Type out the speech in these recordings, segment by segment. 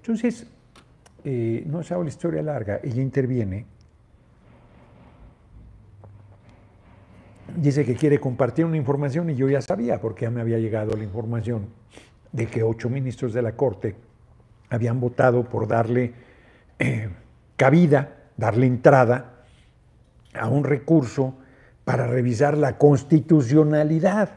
Entonces, eh, no se la historia larga, ella interviene, dice que quiere compartir una información y yo ya sabía, porque ya me había llegado la información de que ocho ministros de la Corte habían votado por darle eh, cabida, darle entrada a un recurso para revisar la constitucionalidad.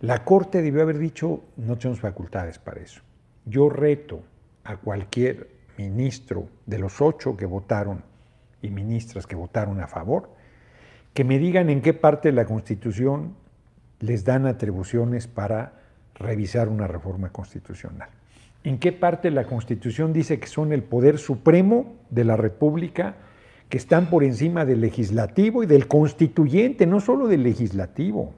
La Corte debió haber dicho, no tenemos facultades para eso. Yo reto a cualquier ministro de los ocho que votaron y ministras que votaron a favor, que me digan en qué parte de la Constitución les dan atribuciones para revisar una reforma constitucional. ¿En qué parte de la Constitución dice que son el poder supremo de la República, que están por encima del legislativo y del constituyente, no solo del legislativo,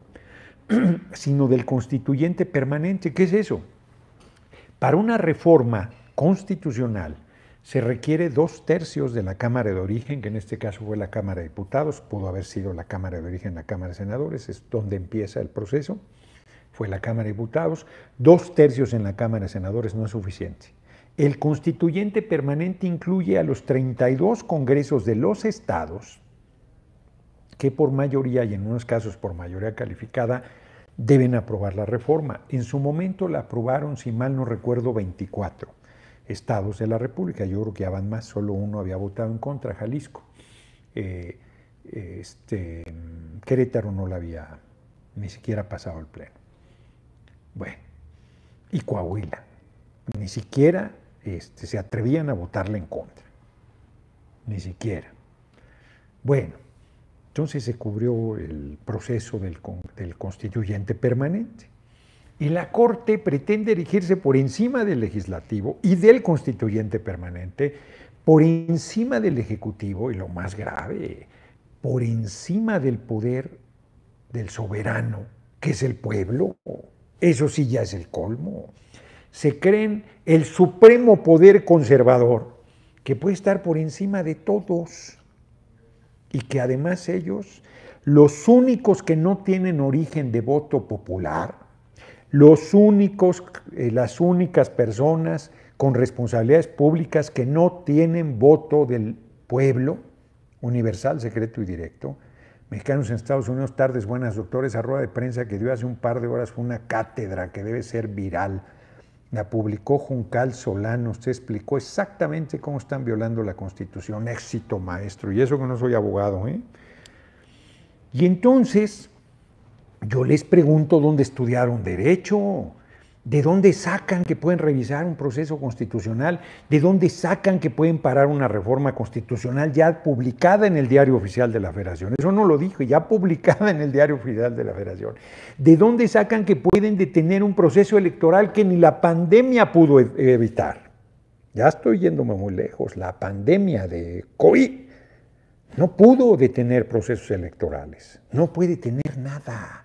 sino del constituyente permanente? ¿Qué es eso? Para una reforma constitucional se requiere dos tercios de la Cámara de Origen, que en este caso fue la Cámara de Diputados, pudo haber sido la Cámara de Origen, la Cámara de Senadores, es donde empieza el proceso, fue la Cámara de Diputados, dos tercios en la Cámara de Senadores no es suficiente. El constituyente permanente incluye a los 32 congresos de los estados, que por mayoría y en unos casos por mayoría calificada, deben aprobar la reforma. En su momento la aprobaron, si mal no recuerdo, 24 estados de la República. Yo creo que ya van más, solo uno había votado en contra, Jalisco. Eh, este, Querétaro no la había ni siquiera pasado el pleno. Bueno, y Coahuila, ni siquiera este, se atrevían a votarle en contra, ni siquiera. Bueno, entonces se cubrió el proceso del constituyente permanente y la Corte pretende erigirse por encima del legislativo y del constituyente permanente, por encima del Ejecutivo y lo más grave, por encima del poder del soberano, que es el pueblo. Eso sí ya es el colmo. Se creen el supremo poder conservador, que puede estar por encima de todos y que además ellos, los únicos que no tienen origen de voto popular, los únicos, eh, las únicas personas con responsabilidades públicas que no tienen voto del pueblo, universal, secreto y directo. Mexicanos en Estados Unidos, tardes buenas, doctores, a rueda de prensa que dio hace un par de horas fue una cátedra que debe ser viral. La publicó Juncal Solano, usted explicó exactamente cómo están violando la Constitución. Éxito, maestro, y eso que no soy abogado. ¿eh? Y entonces, yo les pregunto dónde estudiaron derecho, de dónde sacan que pueden revisar un proceso constitucional, de dónde sacan que pueden parar una reforma constitucional ya publicada en el Diario Oficial de la Federación. Eso no lo dijo, ya publicada en el Diario Oficial de la Federación. De dónde sacan que pueden detener un proceso electoral que ni la pandemia pudo e-, evitar. Ya estoy yéndome muy lejos, la pandemia de COVID no pudo detener procesos electorales, no puede tener nada.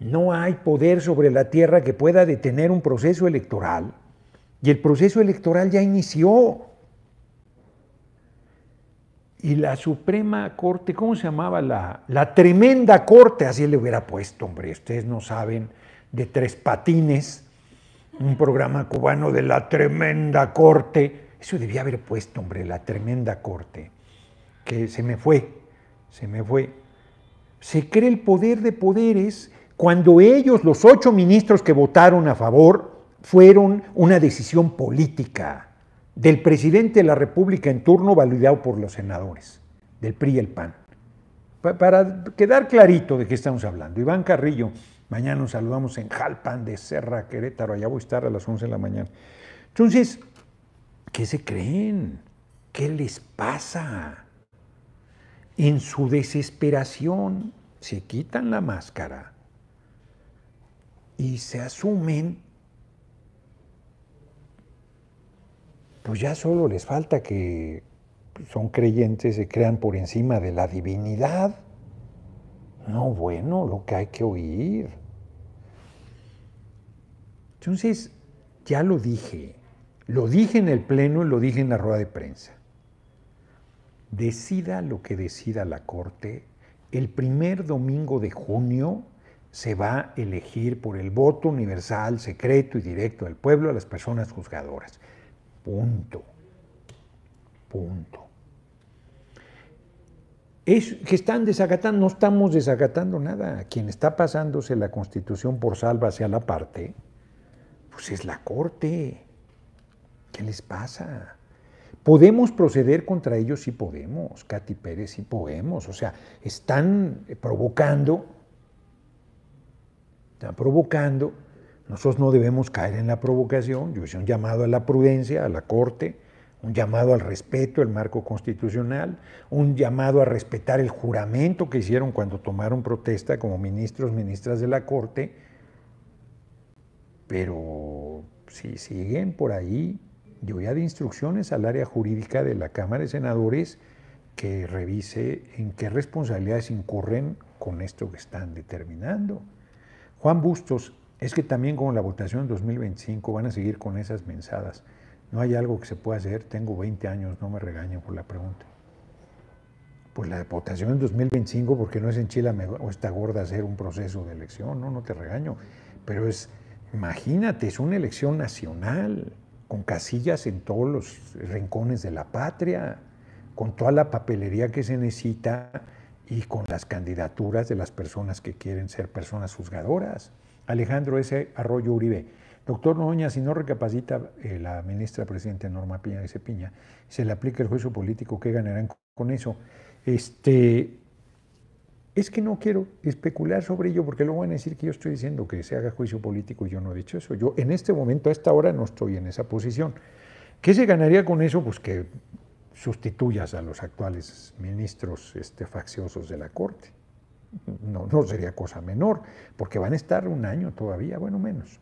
No hay poder sobre la tierra que pueda detener un proceso electoral. Y el proceso electoral ya inició. Y la Suprema Corte, ¿cómo se llamaba? La, la tremenda Corte, así le hubiera puesto, hombre, ustedes no saben, de Tres Patines, un programa cubano de la tremenda Corte. Eso debía haber puesto, hombre, la tremenda Corte, que se me fue, se me fue. Se cree el poder de poderes cuando ellos, los ocho ministros que votaron a favor, fueron una decisión política del presidente de la República en turno validado por los senadores, del PRI y el PAN. para quedar clarito de qué estamos hablando, Iván Carrillo, mañana nos saludamos en Jalpan de Serra, Querétaro, allá voy a estar a las 11 de la mañana. Entonces, ¿qué se creen? ¿Qué les pasa? En su desesperación se quitan la máscara y se asumen, pues ya solo les falta que son creyentes, se crean por encima de la divinidad. No, bueno, lo que hay que oír. Entonces, ya lo dije, lo dije en el pleno y lo dije en la rueda de prensa. Decida lo que decida la Corte, el primer domingo de junio se va a elegir por el voto universal, secreto y directo del pueblo a las personas juzgadoras. Punto. Punto. Es que están desacatando, no estamos desacatando nada. Quien está pasándose la constitución por salva hacia la parte, pues es la corte. ¿Qué les pasa? ¿Podemos proceder contra ellos? si podemos, Katy Pérez, sí podemos. O sea, están provocando están provocando. Nosotros no debemos caer en la provocación. Yo hice un llamado a la prudencia, a la Corte, un llamado al respeto del marco constitucional, un llamado a respetar el juramento que hicieron cuando tomaron protesta como ministros, ministras de la Corte. Pero si siguen por ahí, yo ya de instrucciones al área jurídica de la Cámara de Senadores que revise en qué responsabilidades incurren con esto que están determinando. Juan Bustos, es que también con la votación en 2025 van a seguir con esas mensadas. No hay algo que se pueda hacer. Tengo 20 años, no me regañen por la pregunta. Pues la votación en 2025, porque no es en o está gorda hacer un proceso de elección, no, no te regaño. Pero es, imagínate, es una elección nacional, con casillas en todos los rincones de la patria, con toda la papelería que se necesita y con las candidaturas de las personas que quieren ser personas juzgadoras. Alejandro S. Arroyo Uribe. Doctor Noña, si no recapacita eh, la ministra presidenta Norma Piña de Piña, se le aplica el juicio político, ¿qué ganarán con eso? Este, es que no quiero especular sobre ello porque luego van a decir que yo estoy diciendo que se haga juicio político y yo no he dicho eso. Yo en este momento, a esta hora, no estoy en esa posición. ¿Qué se ganaría con eso? Pues que sustituyas a los actuales ministros este, facciosos de la Corte. No, no sería cosa menor, porque van a estar un año todavía, bueno, menos.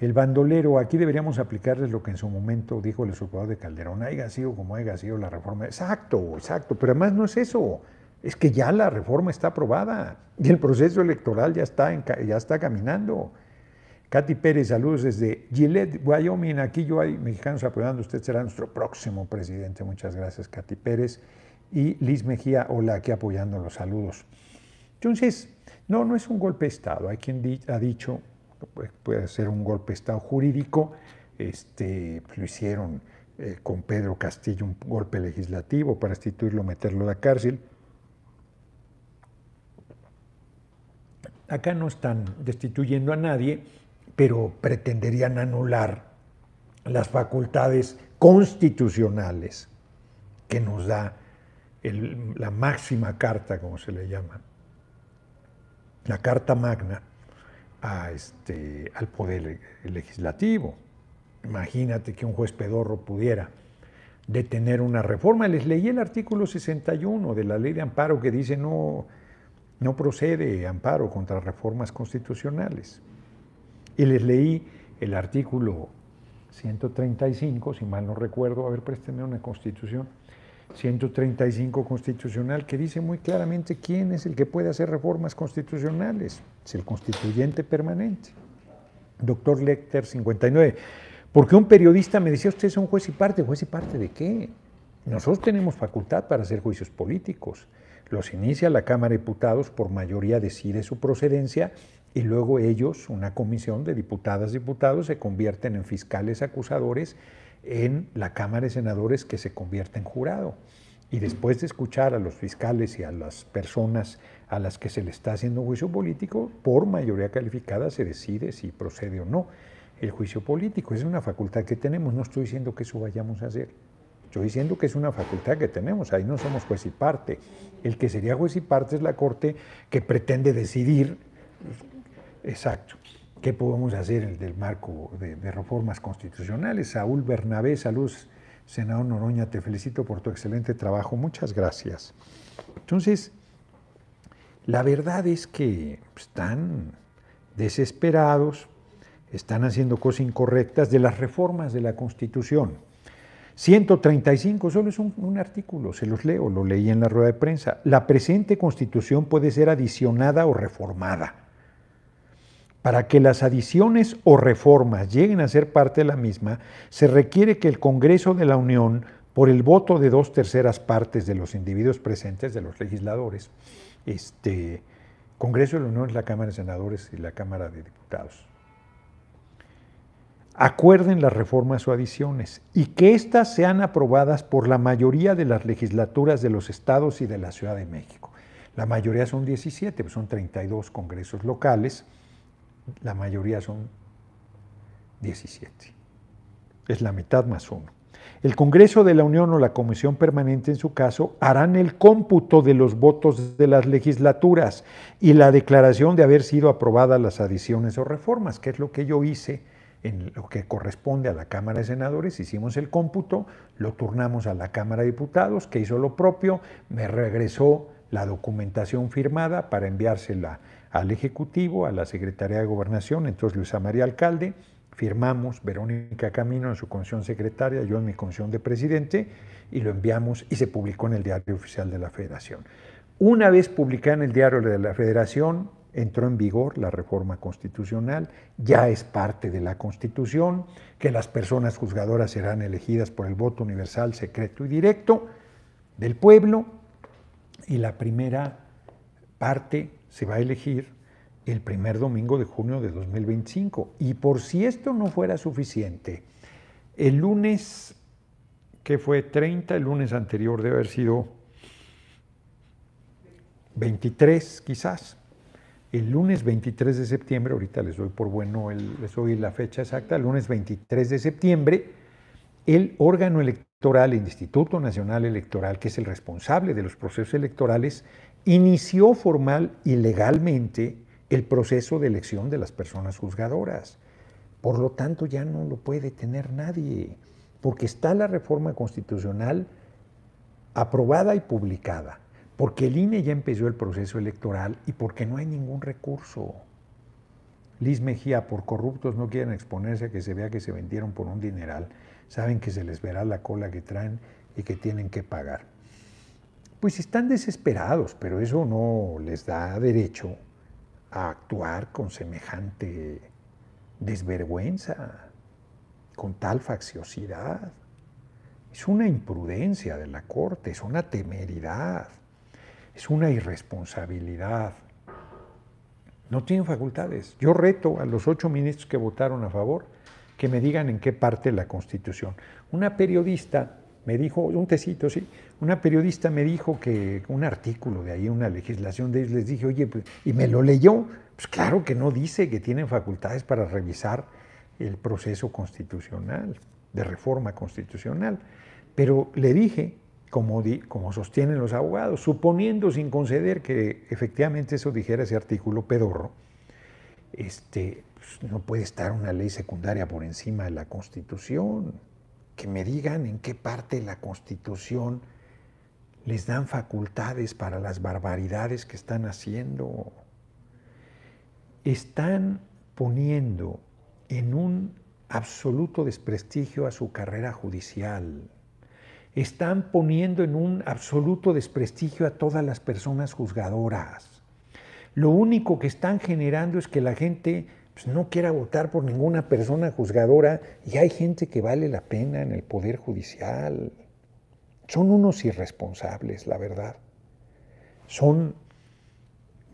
El bandolero, aquí deberíamos aplicarles lo que en su momento dijo el exprocurador de Calderón, haya sido como haya sido la reforma. Exacto, exacto, pero además no es eso, es que ya la reforma está aprobada y el proceso electoral ya está, ya está caminando. Katy Pérez, saludos desde Gillette, Wyoming. Aquí yo hay mexicanos apoyando. Usted será nuestro próximo presidente. Muchas gracias, Katy Pérez. Y Liz Mejía, hola, aquí apoyando los saludos. Entonces, no, no es un golpe de Estado. Hay quien ha dicho, que puede ser un golpe de Estado jurídico. Este, lo hicieron eh, con Pedro Castillo, un golpe legislativo para destituirlo, meterlo a la cárcel. Acá no están destituyendo a nadie, pero pretenderían anular las facultades constitucionales que nos da la máxima carta, como se le llama, la carta magna este, al poder legislativo. Imagínate que un juez pedorro pudiera detener una reforma. Les leí el artículo 61 de la ley de amparo que dice no, no procede amparo contra reformas constitucionales. Y les leí el artículo 135, si mal no recuerdo, a ver, présteme una constitución, 135 constitucional, que dice muy claramente quién es el que puede hacer reformas constitucionales. Es el constituyente permanente. Doctor Lecter, 59. Porque un periodista me decía, usted es un juez y parte, juez y parte de qué? Nosotros tenemos facultad para hacer juicios políticos. Los inicia la Cámara de Diputados por mayoría decide su procedencia y luego ellos, una comisión de diputadas y diputados, se convierten en fiscales acusadores en la Cámara de Senadores que se convierte en jurado. Y después de escuchar a los fiscales y a las personas a las que se le está haciendo juicio político, por mayoría calificada se decide si procede o no el juicio político. Es una facultad que tenemos, no estoy diciendo que eso vayamos a hacer. Estoy diciendo que es una facultad que tenemos, ahí no somos juez y parte. El que sería juez y parte es la Corte que pretende decidir Exacto. ¿Qué podemos hacer en el marco de, reformas constitucionales? Saúl Bernabé, saludos, senador Noroña, te felicito por tu excelente trabajo, muchas gracias. Entonces, la verdad es que están desesperados, están haciendo cosas incorrectas de las reformas de la Constitución. 135, solo es un, artículo, se los leo, lo leí en la rueda de prensa. La presente constitución puede ser adicionada o reformada. Para que las adiciones o reformas lleguen a ser parte de la misma, se requiere que el Congreso de la Unión, por el voto de dos terceras partes de los individuos presentes, de los legisladores, este Congreso de la Unión es la Cámara de Senadores y la Cámara de Diputados, acuerden las reformas o adiciones y que éstas sean aprobadas por la mayoría de las legislaturas de los estados y de la Ciudad de México. La mayoría son 17, pues son 32 congresos locales la mayoría son 17. Es la mitad más uno. El Congreso de la Unión o la Comisión Permanente, en su caso, harán el cómputo de los votos de las legislaturas y la declaración de haber sido aprobadas las adiciones o reformas, que es lo que yo hice en lo que corresponde a la Cámara de Senadores. Hicimos el cómputo, lo turnamos a la Cámara de Diputados, que hizo lo propio, me regresó la documentación firmada para enviársela al Ejecutivo, a la Secretaría de Gobernación, entonces Luisa María Alcalde, firmamos Verónica Camino en su comisión secretaria, yo en mi comisión de presidente, y lo enviamos y se publicó en el Diario Oficial de la Federación. Una vez publicada en el Diario de la Federación, entró en vigor la reforma constitucional, ya es parte de la Constitución, que las personas juzgadoras serán elegidas por el voto universal, secreto y directo del pueblo, y la primera parte se va a elegir el primer domingo de junio de 2025. Y por si esto no fuera suficiente, el lunes, que fue 30, el lunes anterior debe haber sido 23 quizás, el lunes 23 de septiembre, ahorita les doy por bueno, el, les doy la fecha exacta, el lunes 23 de septiembre, el órgano electoral, el Instituto Nacional Electoral, que es el responsable de los procesos electorales, inició formal y legalmente el proceso de elección de las personas juzgadoras. Por lo tanto, ya no lo puede tener nadie, porque está la reforma constitucional aprobada y publicada, porque el INE ya empezó el proceso electoral y porque no hay ningún recurso. Liz Mejía, por corruptos no quieren exponerse a que se vea que se vendieron por un dineral, saben que se les verá la cola que traen y que tienen que pagar pues están desesperados, pero eso no les da derecho a actuar con semejante desvergüenza, con tal facciosidad. Es una imprudencia de la Corte, es una temeridad, es una irresponsabilidad. No tienen facultades. Yo reto a los ocho ministros que votaron a favor que me digan en qué parte de la Constitución. Una periodista me dijo, un tecito, sí, una periodista me dijo que un artículo de ahí, una legislación de ellos, les dije, oye, pues, y me lo leyó. Pues claro que no dice que tienen facultades para revisar el proceso constitucional, de reforma constitucional. Pero le dije, como, como sostienen los abogados, suponiendo sin conceder que efectivamente eso dijera ese artículo pedorro, este, pues, no puede estar una ley secundaria por encima de la Constitución. Que me digan en qué parte de la Constitución les dan facultades para las barbaridades que están haciendo. Están poniendo en un absoluto desprestigio a su carrera judicial. Están poniendo en un absoluto desprestigio a todas las personas juzgadoras. Lo único que están generando es que la gente pues, no quiera votar por ninguna persona juzgadora y hay gente que vale la pena en el Poder Judicial. Son unos irresponsables, la verdad. Son,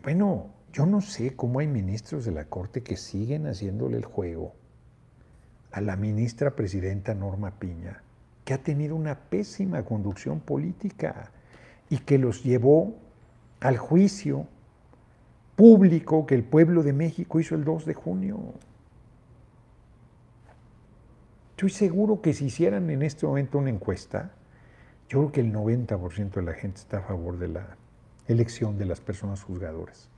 bueno, yo no sé cómo hay ministros de la Corte que siguen haciéndole el juego a la ministra presidenta Norma Piña, que ha tenido una pésima conducción política y que los llevó al juicio público que el pueblo de México hizo el 2 de junio. Estoy seguro que si hicieran en este momento una encuesta, yo creo que el 90% de la gente está a favor de la elección de las personas juzgadoras.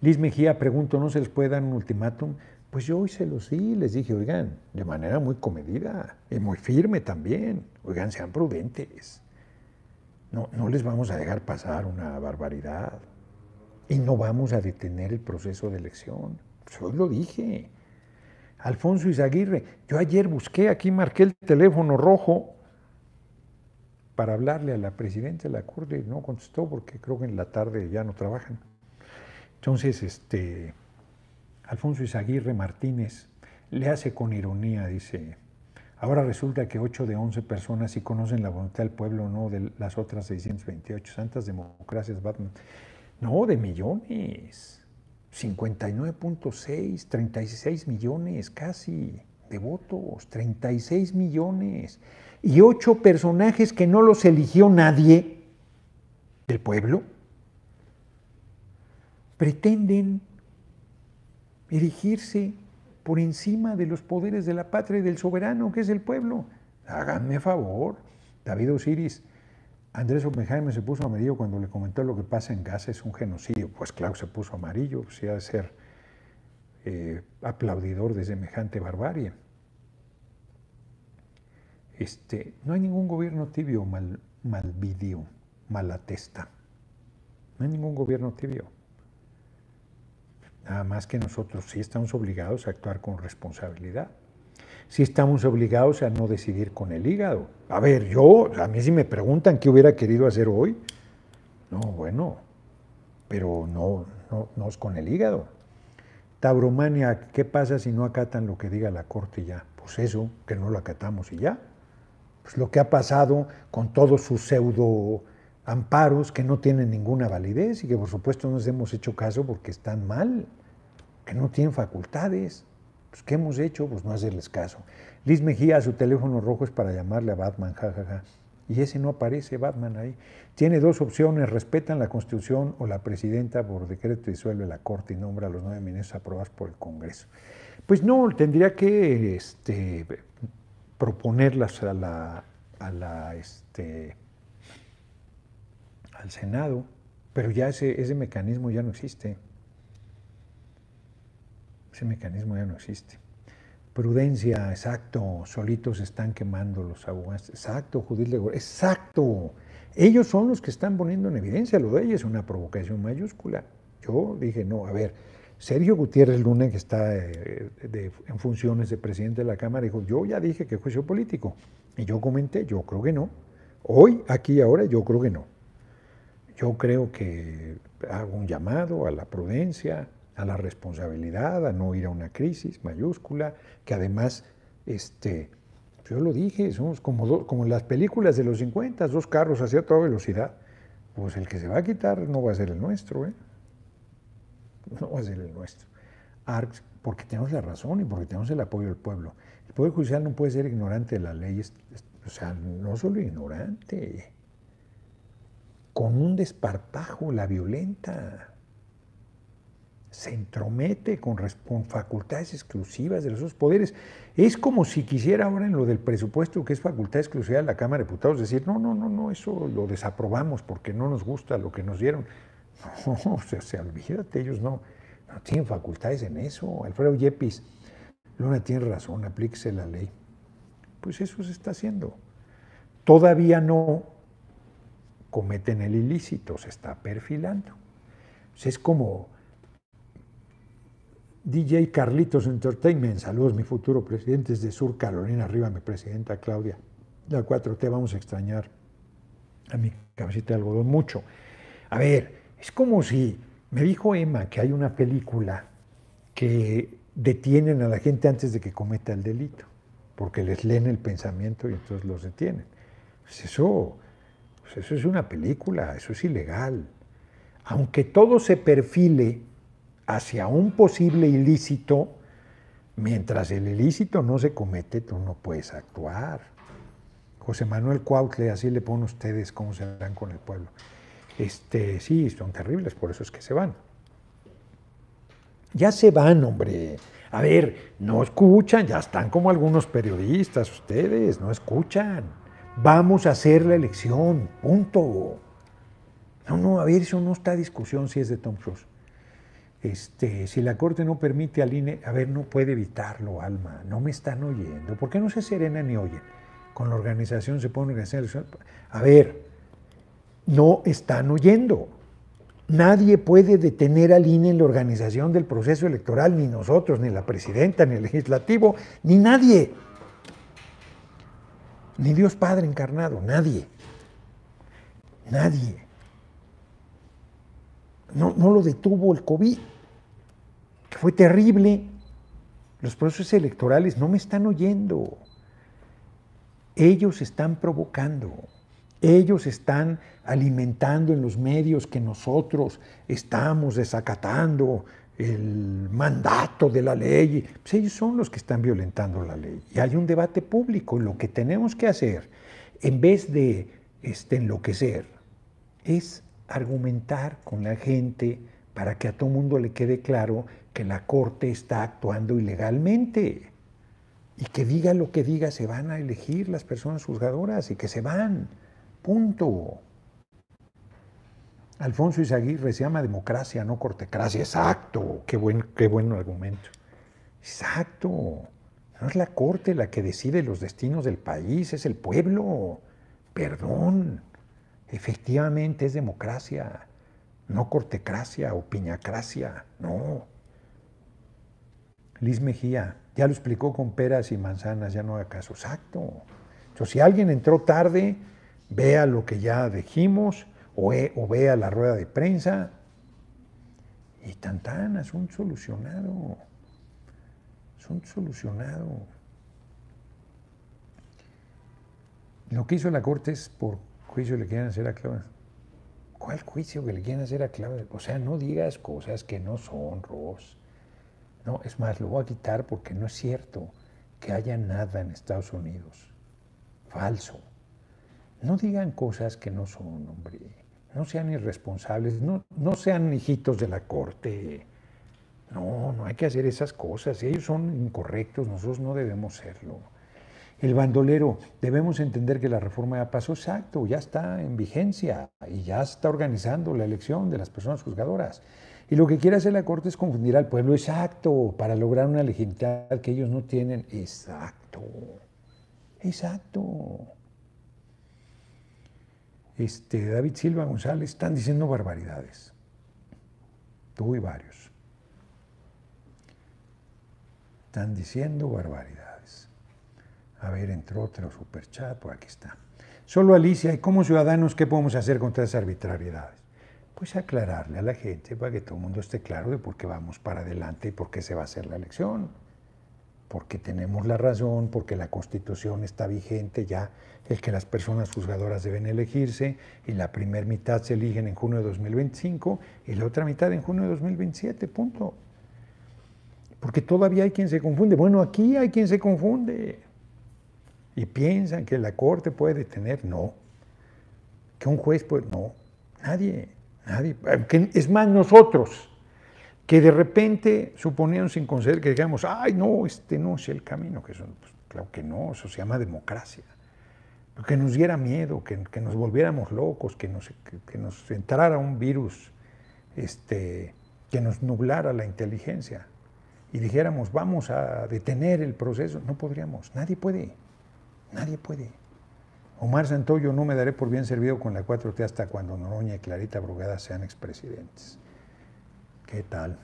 Liz Mejía pregunto, ¿no se les puede dar un ultimátum? Pues yo hoy se lo sí, les dije, oigan, de manera muy comedida y muy firme también, oigan, sean prudentes. No, no les vamos a dejar pasar una barbaridad y no vamos a detener el proceso de elección. Pues yo lo dije. Alfonso Izaguirre, yo ayer busqué, aquí marqué el teléfono rojo para hablarle a la presidenta de la Corte, no contestó porque creo que en la tarde ya no trabajan. Entonces, este, Alfonso Izaguirre Martínez le hace con ironía, dice, ahora resulta que 8 de 11 personas sí conocen la voluntad del pueblo no de las otras 628 santas democracias, Batman. No, de millones. 59.6, 36 millones casi de votos, 36 millones y ocho personajes que no los eligió nadie del pueblo, pretenden erigirse por encima de los poderes de la patria y del soberano, que es el pueblo. Háganme favor. David Osiris, Andrés Oppenheimer se puso amarillo cuando le comentó lo que pasa en Gaza es un genocidio. Pues claro, se puso amarillo, se ha de ser eh, aplaudidor de semejante barbarie. Este, no hay ningún gobierno tibio mal, malvidio, malatesta. No hay ningún gobierno tibio. Nada más que nosotros sí estamos obligados a actuar con responsabilidad. Sí estamos obligados a no decidir con el hígado. A ver, yo, a mí si me preguntan qué hubiera querido hacer hoy, no, bueno, pero no, no, no es con el hígado. Tabromania, ¿qué pasa si no acatan lo que diga la corte ya? Pues eso, que no lo acatamos y ya. Pues, lo que ha pasado con todos sus pseudo amparos que no tienen ninguna validez y que por supuesto no les hemos hecho caso porque están mal, que no tienen facultades. Pues, ¿Qué hemos hecho? Pues no hacerles caso. Liz Mejía, su teléfono rojo es para llamarle a Batman, jajaja. Y ese no aparece Batman ahí. Tiene dos opciones, respetan la Constitución o la presidenta por decreto disuelve la Corte y nombra a los nueve ministros aprobados por el Congreso. Pues no, tendría que este, proponerlas a la, este, al Senado, pero ya ese, mecanismo ya no existe. Ese mecanismo ya no existe. Prudencia, exacto, solitos están quemando los abogados, exacto, Judith exacto. Ellos son los que están poniendo en evidencia, lo de ellos una provocación mayúscula. Yo dije, no, a ver, Sergio Gutiérrez Luna, que está eh, en funciones de presidente de la Cámara, dijo, yo ya dije que juicio político. Y yo comenté, yo creo que no. Hoy, aquí, ahora, yo creo que no. Yo creo que hago un llamado a la prudencia, a la responsabilidad, a no ir a una crisis mayúscula, que además, este, yo lo dije, somos como, como las películas de los 50, dos carros hacia toda velocidad. Pues el que se va a quitar no va a ser el nuestro. ¿eh? no va el nuestro. porque tenemos la razón y porque tenemos el apoyo del pueblo. El Poder Judicial no puede ser ignorante de las leyes, o sea, no solo ignorante, con un desparpajo la violenta. Se entromete con, facultades exclusivas de los poderes. Es como si quisiera ahora en lo del presupuesto, que es facultad exclusiva de la Cámara de Diputados, decir, no, no, no, no, eso lo desaprobamos porque no nos gusta lo que nos dieron. No, o sea, se olvídate, ellos no, tienen facultades en eso. Alfredo Yepis, Luna tiene razón, aplíquese la ley. Pues eso se está haciendo. Todavía no cometen el ilícito, se está perfilando. es como DJ Carlitos Entertainment, saludos mi futuro presidente de Sur Carolina, arriba mi presidenta Claudia. La 4T vamos a extrañar a mi cabecita de algodón mucho. A ver, es como si, me dijo Emma que hay una película que detienen a la gente antes de que cometa el delito, porque les leen el pensamiento y entonces los detienen. Pues eso, pues eso es una película, eso es ilegal. Aunque todo se perfile hacia un posible ilícito, mientras el ilícito no se comete, tú no puedes actuar. José Manuel Cuautle, así le ponen ustedes cómo se dan con el pueblo. Este, sí, son terribles, por eso es que se van. Ya se van, hombre. A ver, no escuchan, ya están como algunos periodistas ustedes, no escuchan. Vamos a hacer la elección, punto. No, no, a ver, eso no está discusión si es de Tom Cruise. Este, si la Corte no permite al INE, a ver, no puede evitarlo, Alma, no me están oyendo. ¿Por qué no se serena ni oyen? Con la organización se pone organizar elección. A ver, no están oyendo. Nadie puede detener al INE en la organización del proceso electoral, ni nosotros, ni la presidenta, ni el legislativo, ni nadie. Ni Dios Padre encarnado, nadie. Nadie. No, no lo detuvo el COVID, que fue terrible. Los procesos electorales no me están oyendo. Ellos están provocando. Ellos están alimentando en los medios que nosotros estamos desacatando el mandato de la ley. Pues ellos son los que están violentando la ley. Y hay un debate público. Lo que tenemos que hacer, en vez de este, enloquecer, es argumentar con la gente para que a todo mundo le quede claro que la Corte está actuando ilegalmente y que diga lo que diga, se van a elegir las personas juzgadoras y que se van. Punto. Alfonso Izaguirre se llama democracia, no cortecracia. Exacto. Qué buen, qué argumento. Exacto. No es la corte la que decide los destinos del país, es el pueblo. Perdón. Efectivamente es democracia, no cortecracia o piñacracia. No. Liz Mejía, ya lo explicó con peras y manzanas, ya no acaso. caso. Exacto. Entonces, si alguien entró tarde, vea lo que ya dijimos e, o, vea la rueda de prensa y tan es un solucionado, un solucionado. Lo que hizo la Corte es por juicio le quieren hacer a clave. ¿Cuál juicio que le quieren hacer a Claudia? O sea, no digas cosas que no son, Ross. No, es más, lo voy a quitar porque no es cierto que haya nada en Estados Unidos. Falso no digan cosas que no son, hombre. No sean irresponsables, no, sean hijitos de la corte. No, no hay que hacer esas cosas. Ellos son incorrectos, nosotros no debemos serlo. El bandolero, debemos entender que la reforma ya pasó, exacto, ya está en vigencia y ya está organizando la elección de las personas juzgadoras. Y lo que quiere hacer la Corte es confundir al pueblo, exacto, para lograr una legitimidad que ellos no tienen, exacto, exacto este, David Silva González, están diciendo barbaridades. Tú y varios. Están diciendo barbaridades. A ver, entró otro superchat, por aquí está. Solo Alicia, ¿y como ciudadanos qué podemos hacer contra esas arbitrariedades? Pues aclararle a la gente para que todo el mundo esté claro de por qué vamos para adelante y por qué se va a hacer la elección porque tenemos la razón, porque la Constitución está vigente ya, el que las personas juzgadoras deben elegirse, y la primera mitad se eligen en junio de 2025 y la otra mitad en junio de 2027, punto. Porque todavía hay quien se confunde. Bueno, aquí hay quien se confunde y piensan que la Corte puede detener. No. Que un juez puede. No. Nadie. Nadie. Es más, nosotros que de repente suponían sin conceder que digamos, ay, no, este no es el camino, que eso, pues, claro que no, eso se llama democracia. Que nos diera miedo, que, nos volviéramos locos, que nos, nos entrara un virus, este, que nos nublara la inteligencia y dijéramos, vamos a detener el proceso, no podríamos, nadie puede, nadie puede. Omar Santoyo, no me daré por bien servido con la 4T hasta cuando Noroña y Clarita Brugada sean expresidentes. ¿Qué tal?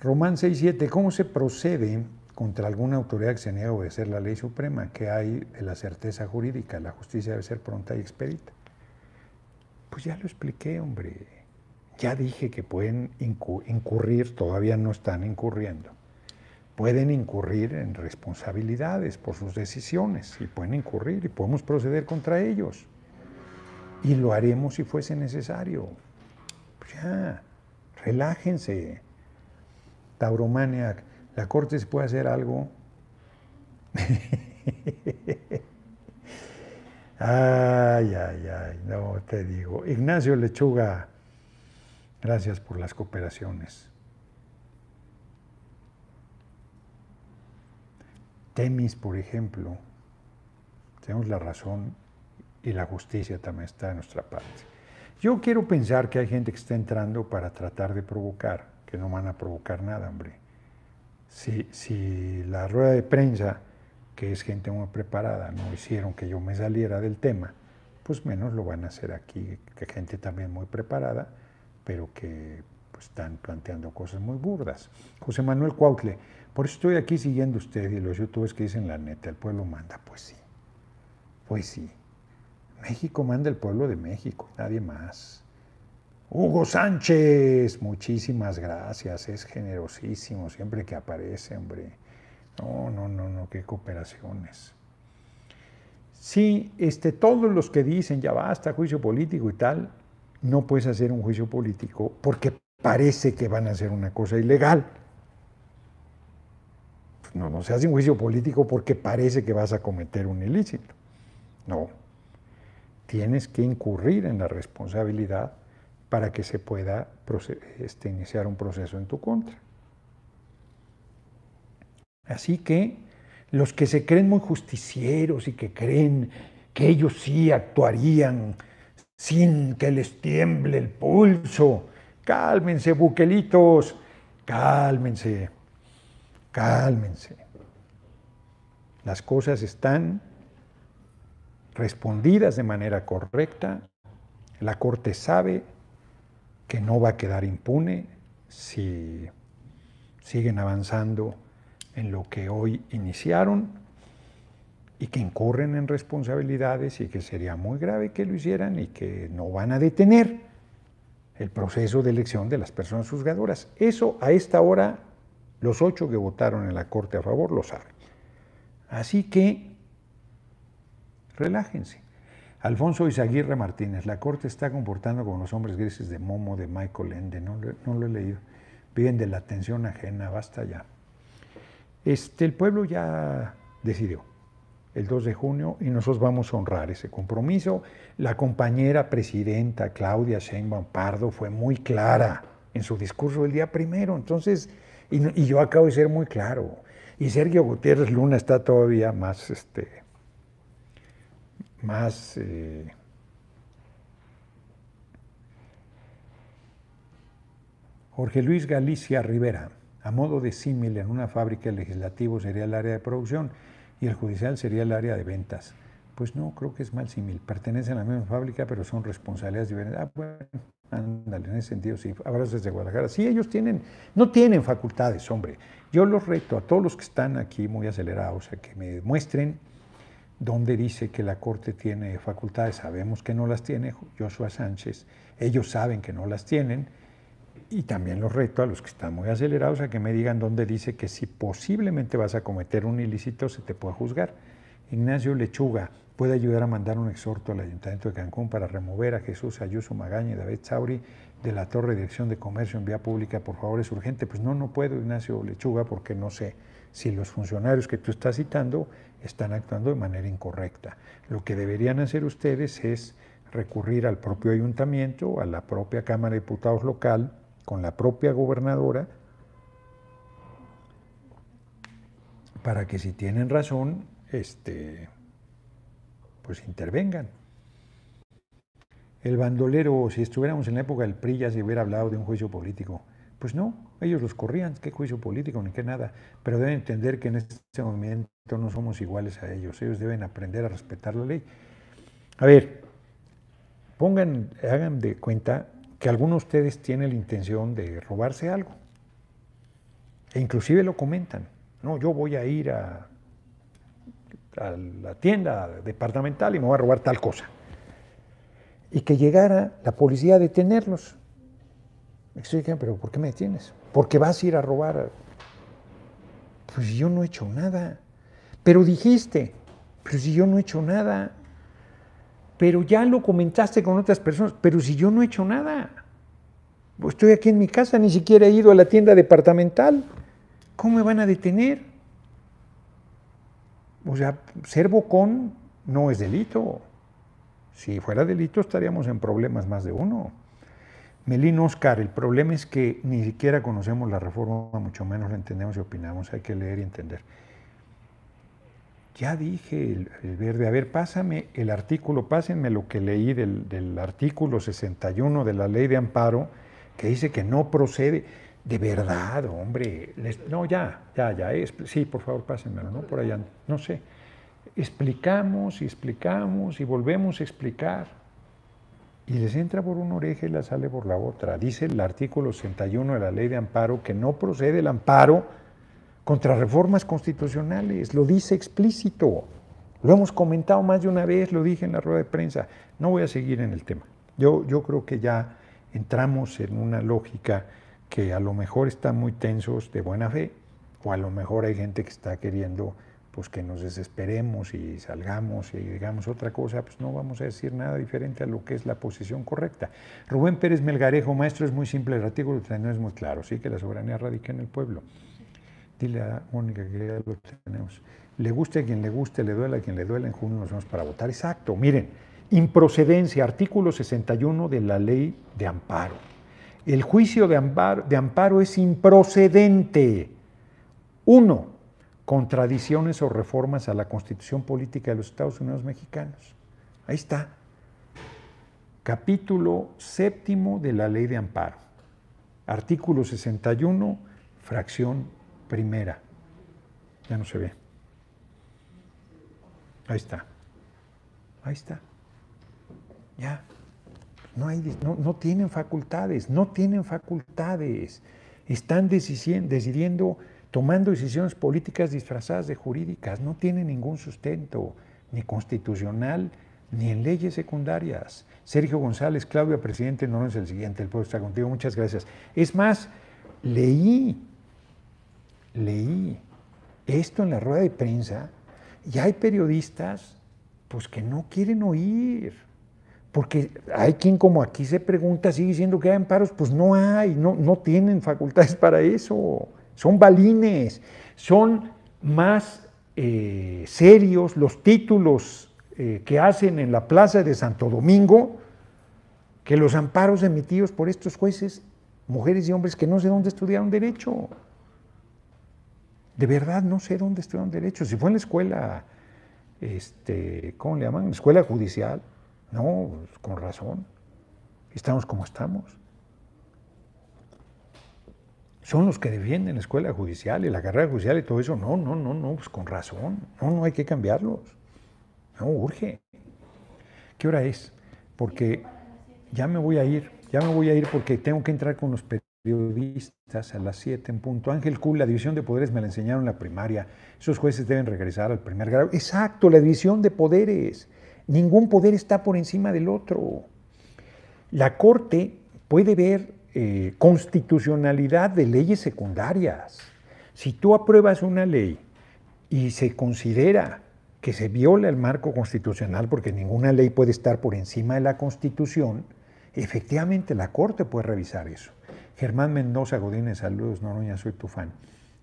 Román 6.7. ¿Cómo se procede contra alguna autoridad que se niega a obedecer la ley suprema? ¿Qué hay de la certeza jurídica? La justicia debe ser pronta y expedita. Pues ya lo expliqué, hombre. Ya dije que pueden incurrir, todavía no están incurriendo. Pueden incurrir en responsabilidades por sus decisiones y pueden incurrir y podemos proceder contra ellos. Y lo haremos si fuese necesario relájense. Tauromaniac, la corte se puede hacer algo. ay, ay, ay, no te digo. Ignacio Lechuga, gracias por las cooperaciones. Temis, por ejemplo, tenemos la razón y la justicia también está de nuestra parte. Yo quiero pensar que hay gente que está entrando para tratar de provocar, que no van a provocar nada, hombre. Si, la rueda de prensa, que es gente muy preparada, no hicieron que yo me saliera del tema, pues menos lo van a hacer aquí, que gente también muy preparada, pero que pues, están planteando cosas muy burdas. José Manuel Cuautle, por eso estoy aquí siguiendo usted y los youtubers que dicen la neta, el pueblo manda, pues sí, pues sí. México manda el pueblo de México nadie más. Hugo Sánchez, muchísimas gracias, es generosísimo siempre que aparece, hombre. No, no, no, no, qué cooperaciones. Sí, este, todos los que dicen ya basta, juicio político y tal, no puedes hacer un juicio político porque parece que van a hacer una cosa ilegal. No, no se hace un juicio político porque parece que vas a cometer un ilícito. No, tienes que incurrir en la responsabilidad para que se pueda este, iniciar un proceso en tu contra. Así que los que se creen muy justicieros y que creen que ellos sí actuarían sin que les tiemble el pulso, cálmense buquelitos, cálmense, cálmense. Las cosas están respondidas de manera correcta, la Corte sabe que no va a quedar impune si siguen avanzando en lo que hoy iniciaron y que incurren en responsabilidades y que sería muy grave que lo hicieran y que no van a detener el proceso de elección de las personas juzgadoras. Eso a esta hora los ocho que votaron en la Corte a favor lo saben. Así que Relájense. Alfonso Izaguirre Martínez, la corte está comportando como los hombres grises de Momo, de Michael Ende, no, lo he leído. Viven de la atención ajena, basta ya. Este, el pueblo ya decidió el 2 de junio y nosotros vamos a honrar ese compromiso. La compañera presidenta Claudia Sheinbaum Pardo fue muy clara en su discurso del día primero, entonces, y, yo acabo de ser muy claro. Y Sergio Gutiérrez Luna está todavía más, este, más eh, Jorge Luis Galicia Rivera, a modo de símil en una fábrica, legislativo sería el área de producción y el judicial sería el área de ventas. Pues no, creo que es mal símil. Pertenecen a la misma fábrica, pero son responsabilidades diferentes. Ah, bueno, ándale, en ese sentido sí. Abrazos de Guadalajara. Sí, ellos tienen, no tienen facultades, hombre. Yo los reto a todos los que están aquí muy acelerados a que me demuestren donde dice que la Corte tiene facultades. Sabemos que no las tiene Joshua Sánchez, ellos saben que no las tienen, y también los reto a los que están muy acelerados a que me digan dónde dice que si posiblemente vas a cometer un ilícito se te puede juzgar. Ignacio Lechuga puede ayudar a mandar un exhorto al Ayuntamiento de Cancún para remover a Jesús Ayuso Magaña y David Sauri de la Torre de Dirección de Comercio en Vía Pública, por favor, es urgente. Pues no, no puedo, Ignacio Lechuga, porque no sé si los funcionarios que tú estás citando están actuando de manera incorrecta. Lo que deberían hacer ustedes es recurrir al propio ayuntamiento, a la propia Cámara de Diputados local, con la propia gobernadora, para que si tienen razón, este, pues intervengan. El bandolero, si estuviéramos en la época del PRI, ya se hubiera hablado de un juicio político. Pues no, ellos los corrían, qué juicio político, ni qué nada. Pero deben entender que en este momento no somos iguales a ellos. Ellos deben aprender a respetar la ley. A ver, pongan, hagan de cuenta que alguno de ustedes tiene la intención de robarse algo. E inclusive lo comentan. No, yo voy a ir a, a la tienda departamental y me voy a robar tal cosa. Y que llegara la policía a detenerlos me pero ¿por qué me detienes? Porque vas a ir a robar. Pues yo no he hecho nada. Pero dijiste, pero si yo no he hecho nada. Pero ya lo comentaste con otras personas, pero si yo no he hecho nada. Estoy aquí en mi casa, ni siquiera he ido a la tienda departamental. ¿Cómo me van a detener? O sea, ser bocón no es delito. Si fuera delito estaríamos en problemas más de uno. Melín Oscar, el problema es que ni siquiera conocemos la reforma, mucho menos la entendemos y opinamos, hay que leer y entender. Ya dije el, verde, a ver, pásame el artículo, pásenme lo que leí del, artículo 61 de la ley de amparo, que dice que no procede. De verdad, hombre, no, ya, ya, ya, sí, por favor, pásenmelo, ¿no? Por allá, no sé. Explicamos y explicamos y volvemos a explicar y les entra por una oreja y la sale por la otra. Dice el artículo 61 de la ley de amparo que no procede el amparo contra reformas constitucionales, lo dice explícito. Lo hemos comentado más de una vez, lo dije en la rueda de prensa. No voy a seguir en el tema. Yo, yo creo que ya entramos en una lógica que a lo mejor está muy tensos de buena fe, o a lo mejor hay gente que está queriendo pues que nos desesperemos y salgamos y digamos otra cosa, pues no vamos a decir nada diferente a lo que es la posición correcta. Rubén Pérez Melgarejo, maestro, es muy simple, el artículo no es muy claro, sí que la soberanía radica en el pueblo. Dile a Mónica que Le guste a quien le guste, le duela a quien le duela, en junio nos vamos para votar. Exacto, miren, improcedencia, artículo 61 de la ley de amparo. El juicio de amparo, de amparo es improcedente. Uno, contradicciones o reformas a la constitución política de los Estados Unidos mexicanos. Ahí está. Capítulo séptimo de la ley de amparo. Artículo 61, fracción primera. Ya no se ve. Ahí está. Ahí está. Ya. No, hay, no, no tienen facultades, no tienen facultades. Están decidiendo tomando decisiones políticas disfrazadas de jurídicas. No tiene ningún sustento, ni constitucional, ni en leyes secundarias. Sergio González, Claudio, presidente, no, es el siguiente, el pueblo está contigo, muchas gracias. Es más, leí, leí esto en la rueda de prensa y hay periodistas pues que no quieren oír. Porque hay quien como aquí se pregunta, sigue diciendo que hay amparos, pues no hay, no, no tienen facultades para eso son balines, son más eh, serios los títulos eh, que hacen en la plaza de Santo Domingo que los amparos emitidos por estos jueces, mujeres y hombres que no sé dónde estudiaron derecho. De verdad, no sé dónde estudiaron derecho. Si fue en la escuela, este, ¿cómo le llaman? Escuela judicial. No, pues, con razón. Estamos como estamos son los que defienden la escuela judicial y la carrera judicial y todo eso. No, no, no, no, pues con razón. No, no hay que cambiarlos. No, urge. ¿Qué hora es? Porque ya me voy a ir, ya me voy a ir porque tengo que entrar con los periodistas a las 7 en punto. Ángel Kuhl, la división de poderes me la enseñaron en la primaria. Esos jueces deben regresar al primer grado. Exacto, la división de poderes. Ningún poder está por encima del otro. La Corte puede ver eh, constitucionalidad de leyes secundarias. Si tú apruebas una ley y se considera que se viola el marco constitucional porque ninguna ley puede estar por encima de la Constitución, efectivamente la Corte puede revisar eso. Germán Mendoza Godínez, saludos, Noruña, soy tu fan.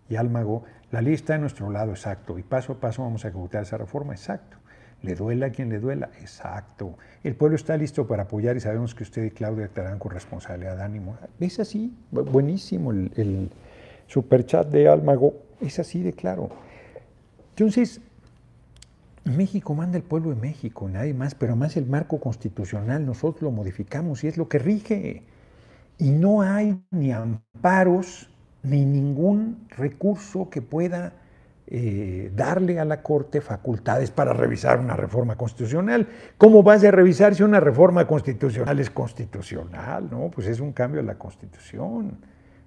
Y Álmago, la ley está de nuestro lado, exacto, y paso a paso vamos a ejecutar esa reforma, exacto le duela a quien le duela. Exacto. El pueblo está listo para apoyar y sabemos que usted y Claudia estarán con responsabilidad, ánimo. Es así, buenísimo el, superchat de Almago, es así de claro. Entonces, México manda el pueblo de México, nadie más, pero más el marco constitucional nosotros lo modificamos y es lo que rige. Y no hay ni amparos ni ningún recurso que pueda eh, darle a la Corte facultades para revisar una reforma constitucional. ¿Cómo vas a revisar si una reforma constitucional es constitucional? No, pues es un cambio a la Constitución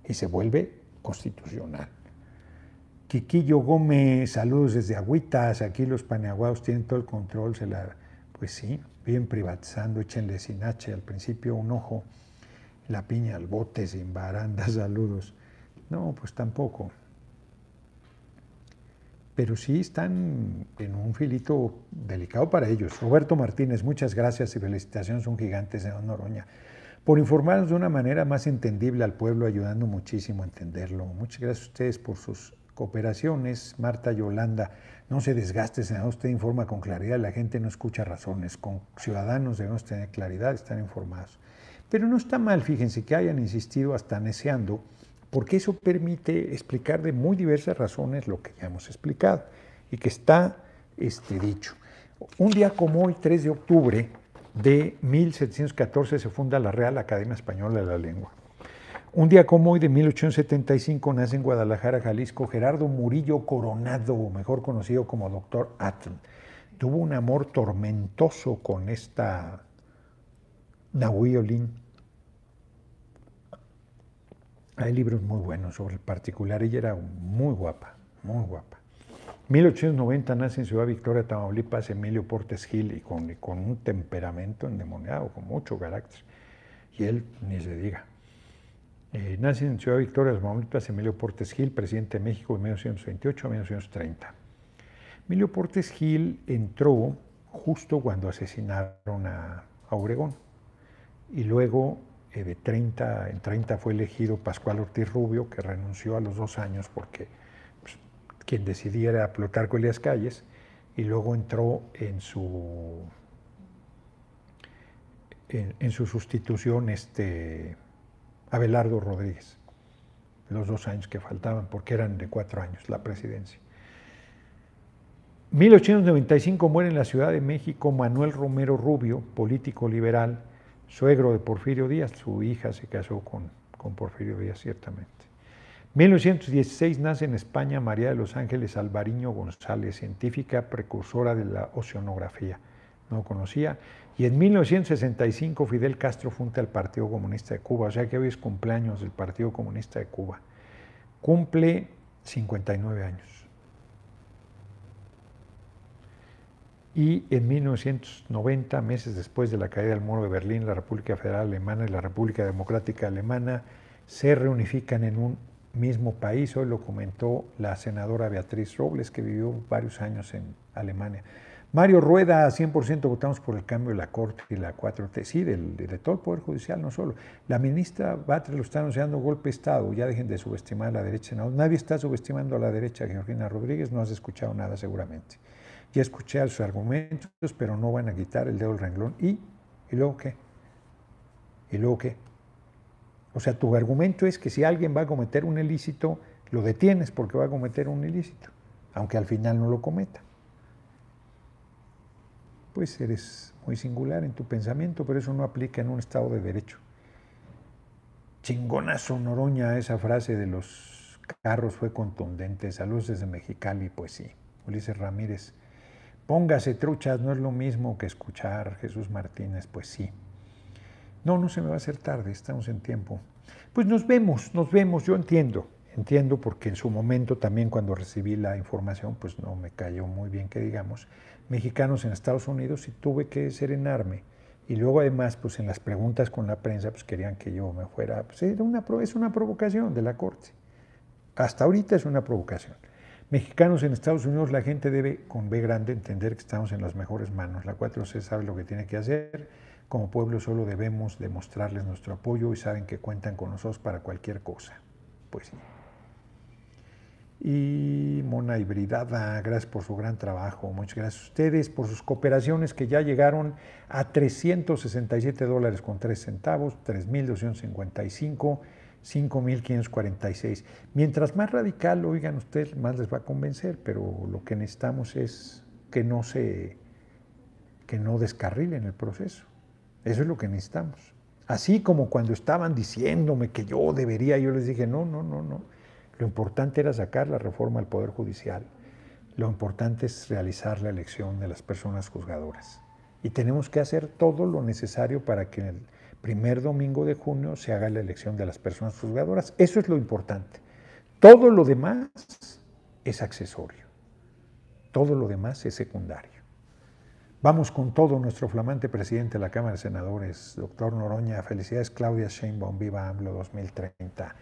y se vuelve constitucional. Quiquillo Gómez, saludos desde Agüitas, aquí los paneaguados tienen todo el control, se la, pues sí, bien privatizando, échenle sin H, al principio un ojo, la piña al bote, sin baranda, saludos. No, pues tampoco pero sí están en un filito delicado para ellos. Roberto Martínez, muchas gracias y felicitaciones, son gigantes señor Noroña, por informarnos de una manera más entendible al pueblo, ayudando muchísimo a entenderlo. Muchas gracias a ustedes por sus cooperaciones. Marta Yolanda, no se desgaste, senador, usted informa con claridad, la gente no escucha razones, con ciudadanos debemos tener claridad, están informados. Pero no está mal, fíjense, que hayan insistido hasta neceando porque eso permite explicar de muy diversas razones lo que ya hemos explicado y que está este, dicho. Un día como hoy, 3 de octubre de 1714, se funda la Real Academia Española de la Lengua. Un día como hoy, de 1875, nace en Guadalajara, Jalisco, Gerardo Murillo Coronado, mejor conocido como Doctor Atl. Tuvo un amor tormentoso con esta Nahuyolín. Hay libros muy buenos sobre el particular. Ella era muy guapa, muy guapa. 1890 nace en Ciudad Victoria, Tamaulipas, Emilio Portes Gil y con, un temperamento endemoniado, con mucho carácter. Y él ni se diga. Eh, nace en Ciudad Victoria, Tamaulipas, Emilio Portes Gil, presidente de México de 1928 a 1930. Emilio Portes Gil entró justo cuando asesinaron a, a Obregón y luego eh, de 30, en 30 fue elegido Pascual Ortiz Rubio, que renunció a los dos años porque pues, quien decidiera era con las Calles, y luego entró en su, su sustitución este, Abelardo Rodríguez, los dos años que faltaban, porque eran de cuatro años la presidencia. 1895 muere en la Ciudad de México Manuel Romero Rubio, político liberal, suegro de Porfirio Díaz, su hija se casó con, Porfirio Díaz, ciertamente. 1916 nace en España María de los Ángeles Alvariño González, científica precursora de la oceanografía. No conocía. Y en 1965 Fidel Castro funda al Partido Comunista de Cuba, o sea que hoy es cumpleaños del Partido Comunista de Cuba. Cumple 59 años. y en 1990, meses después de la caída del muro de Berlín, la República Federal Alemana y la República Democrática Alemana se reunifican en un mismo país. Hoy lo comentó la senadora Beatriz Robles, que vivió varios años en Alemania. Mario Rueda, 100% votamos por el cambio de la Corte y la 4T, sí, del, de todo el Poder Judicial, no solo. La ministra Batre lo está anunciando golpe de Estado, ya dejen de subestimar a la derecha. nadie está subestimando a la derecha, Georgina Rodríguez, no has escuchado nada seguramente ya escuché sus argumentos, pero no van a quitar el dedo del renglón. ¿Y? ¿Y luego qué? ¿Y luego qué? O sea, tu argumento es que si alguien va a cometer un ilícito, lo detienes porque va a cometer un ilícito, aunque al final no lo cometa. Pues eres muy singular en tu pensamiento, pero eso no aplica en un Estado de Derecho. Chingona, sonoroña esa frase de los carros fue contundente. Saludos desde Mexicali, pues sí. Ulises Ramírez, Póngase truchas, no es lo mismo que escuchar Jesús Martínez, pues sí. No, no se me va a hacer tarde, estamos en tiempo. Pues nos vemos, nos vemos, yo entiendo, entiendo porque en su momento también cuando recibí la información, pues no me cayó muy bien que digamos, mexicanos en Estados Unidos y tuve que serenarme. Y luego además, pues en las preguntas con la prensa, pues querían que yo me fuera. Pues una, es una provocación de la corte. Hasta ahorita es una provocación mexicanos en Estados Unidos, la gente debe, con B grande, entender que estamos en las mejores manos. La 4C sabe lo que tiene que hacer. Como pueblo solo debemos demostrarles nuestro apoyo y saben que cuentan con nosotros para cualquier cosa. Pues sí. Y Mona Hibridada, gracias por su gran trabajo. Muchas gracias a ustedes por sus cooperaciones que ya llegaron a 367 dólares con 3 centavos, 3.255 5.546. Mientras más radical oigan ustedes, más les va a convencer, pero lo que necesitamos es que no se que no descarrilen el proceso. Eso es lo que necesitamos. Así como cuando estaban diciéndome que yo debería, yo les dije, no, no, no, no. Lo importante era sacar la reforma al Poder Judicial. Lo importante es realizar la elección de las personas juzgadoras. Y tenemos que hacer todo lo necesario para que el, primer domingo de junio se haga la elección de las personas juzgadoras. Eso es lo importante. Todo lo demás es accesorio. Todo lo demás es secundario. Vamos con todo nuestro flamante presidente de la Cámara de Senadores, doctor Noroña. Felicidades, Claudia Sheinbaum. Viva AMLO 2030.